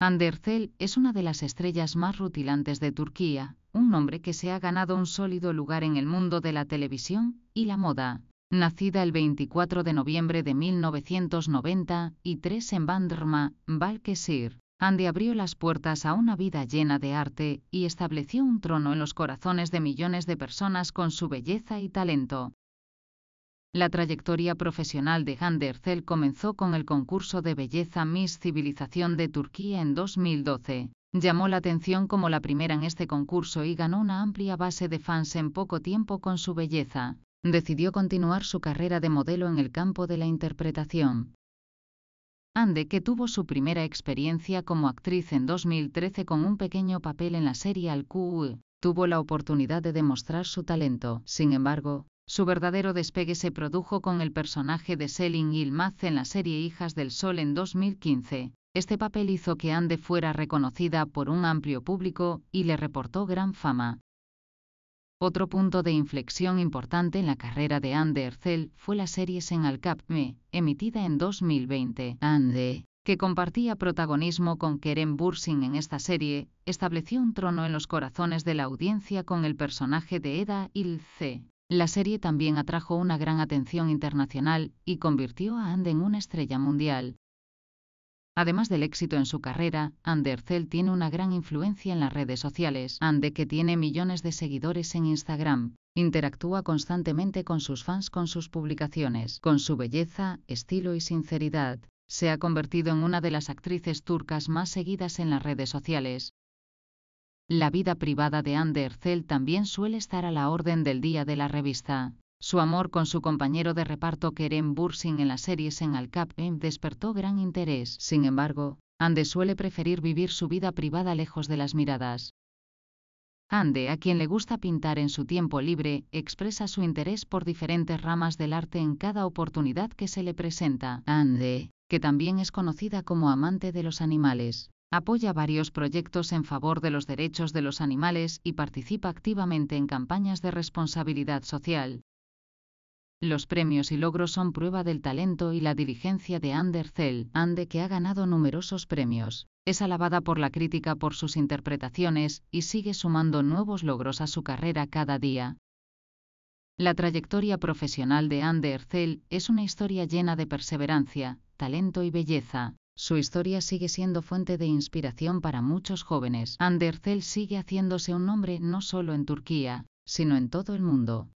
Anderzel es una de las estrellas más rutilantes de Turquía, un nombre que se ha ganado un sólido lugar en el mundo de la televisión y la moda. Nacida el 24 de noviembre de 1993 en Bandrma, Balkesir, Ande abrió las puertas a una vida llena de arte y estableció un trono en los corazones de millones de personas con su belleza y talento. La trayectoria profesional de Erçel comenzó con el concurso de belleza Miss Civilización de Turquía en 2012. Llamó la atención como la primera en este concurso y ganó una amplia base de fans en poco tiempo con su belleza. Decidió continuar su carrera de modelo en el campo de la interpretación. Ande, que tuvo su primera experiencia como actriz en 2013 con un pequeño papel en la serie Al-Q, tuvo la oportunidad de demostrar su talento. Sin embargo, su verdadero despegue se produjo con el personaje de Selin Ilmaz en la serie Hijas del Sol en 2015. Este papel hizo que Ande fuera reconocida por un amplio público y le reportó gran fama. Otro punto de inflexión importante en la carrera de Ande Ercel fue la serie Sen al Capme, emitida en 2020. Ande, que compartía protagonismo con Kerem Bursin en esta serie, estableció un trono en los corazones de la audiencia con el personaje de Eda Ilce, la serie también atrajo una gran atención internacional y convirtió a Ande en una estrella mundial. Además del éxito en su carrera, Andercel tiene una gran influencia en las redes sociales. Ande, que tiene millones de seguidores en Instagram, interactúa constantemente con sus fans con sus publicaciones. Con su belleza, estilo y sinceridad, se ha convertido en una de las actrices turcas más seguidas en las redes sociales. La vida privada de Anne también suele estar a la orden del día de la revista. Su amor con su compañero de reparto Kerem Bursing en las series en Al Cap despertó gran interés. Sin embargo, Ande suele preferir vivir su vida privada lejos de las miradas. Ande, a quien le gusta pintar en su tiempo libre, expresa su interés por diferentes ramas del arte en cada oportunidad que se le presenta. Ande, que también es conocida como amante de los animales apoya varios proyectos en favor de los derechos de los animales y participa activamente en campañas de responsabilidad social. Los premios y logros son prueba del talento y la diligencia de Ander Zell, Ande que ha ganado numerosos premios. Es alabada por la crítica por sus interpretaciones y sigue sumando nuevos logros a su carrera cada día. La trayectoria profesional de Ander Zell es una historia llena de perseverancia, talento y belleza. Su historia sigue siendo fuente de inspiración para muchos jóvenes. Andercel sigue haciéndose un nombre no solo en Turquía, sino en todo el mundo.